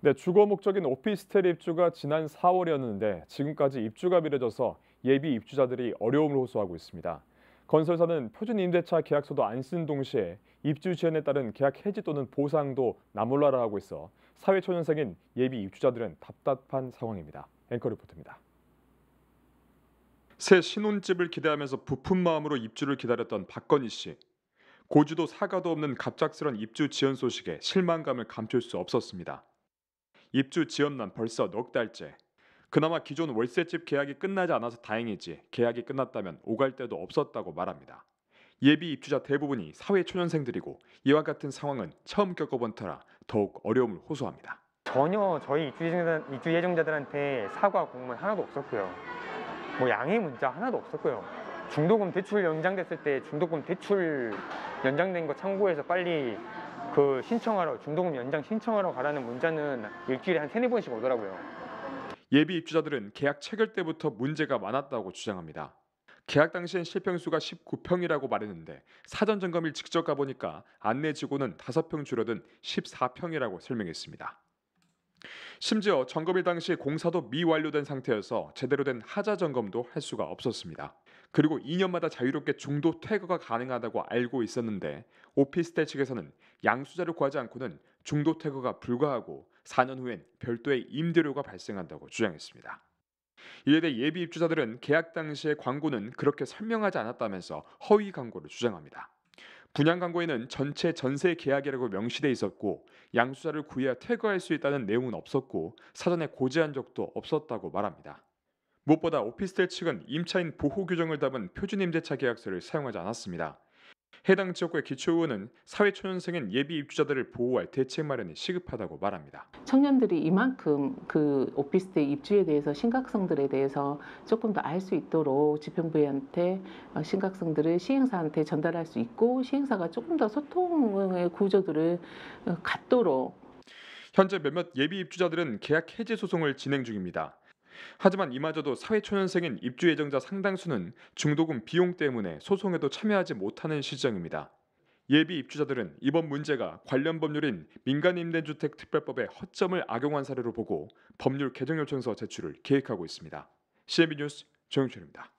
네, 주거 목적인 오피스텔 입주가 지난 4월이었는데 지금까지 입주가 미뤄져서 예비 입주자들이 어려움을 호소하고 있습니다. 건설사는 표준 임대차 계약서도 안 쓴 동시에 입주 지연에 따른 계약 해지 또는 보상도 나몰라라 하고 있어 사회초년생인 예비 입주자들은 답답한 상황입니다. 앵커 리포트입니다. 새 신혼집을 기대하면서 부푼 마음으로 입주를 기다렸던 박건희 씨. 고지도 사과도 없는 갑작스런 입주 지연 소식에 실망감을 감출 수 없었습니다. 입주 지연난 벌써 넉 달째. 그나마 기존 월세집 계약이 끝나지 않아서 다행이지 계약이 끝났다면 오갈 데도 없었다고 말합니다. 예비 입주자 대부분이 사회 초년생들이고 이와 같은 상황은 처음 겪어본 터라 더욱 어려움을 호소합니다. 전혀 저희 입주, 예정자들, 한테 사과 공문 하나도 없었고요. 뭐 양해 문자 하나도 없었고요. 중도금 대출 연장됐을 때 중도금 대출 연장된 거 참고해서 빨리 그 신청하러 중도금 연장 신청하러 가라는 문자는 일주일에 한 세네 번씩 오더라고요. 예비 입주자들은 계약 체결 때부터 문제가 많았다고 주장합니다. 계약 당시엔 실평수가 19평이라고 말했는데 사전 점검일 직접 가보니까 안내 지고는 5평 줄어든 14평이라고 설명했습니다. 심지어 점검일 당시 공사도 미완료된 상태여서 제대로 된 하자 점검도 할 수가 없었습니다. 그리고 2년마다 자유롭게 중도 퇴거가 가능하다고 알고 있었는데 오피스텔 측에서는 양수자를 구하지 않고는 중도 퇴거가 불가하고 4년 후엔 별도의 임대료가 발생한다고 주장했습니다. 이에 대해 예비 입주자들은 계약 당시의 광고는 그렇게 설명하지 않았다면서 허위 광고를 주장합니다. 분양 광고에는 전체 전세 계약이라고 명시돼 있었고 양수자를 구해야 퇴거할 수 있다는 내용은 없었고 사전에 고지한 적도 없었다고 말합니다. 무엇보다 오피스텔 측은 임차인 보호 규정을 담은 표준임대차 계약서를 사용하지 않았습니다. 해당 지역구의 기초의원은 사회초년생인 예비 입주자들을 보호할 대책 마련이 시급하다고 말합니다. 청년들이 이만큼 그 오피스텔 입주에 대해서 심각성들에 대해서 조금 더 알 수 있도록 지평부한테 어, 심각성들을 시행사한테 전달할 수 있고 시행사가 조금 더 소통의 구조들을 어, 갖도록 현재 몇몇 예비 입주자들은 계약 해지 소송을 진행 중입니다. 하지만 이마저도 사회초년생인 입주 예정자 상당수는 중도금 비용 때문에 소송에도 참여하지 못하는 실정입니다 예비 입주자들은 이번 문제가 관련 법률인 민간임대주택특별법의 허점을 악용한 사례로 보고 법률 개정 요청서 제출을 계획하고 있습니다. CMB 뉴스 정용철입니다.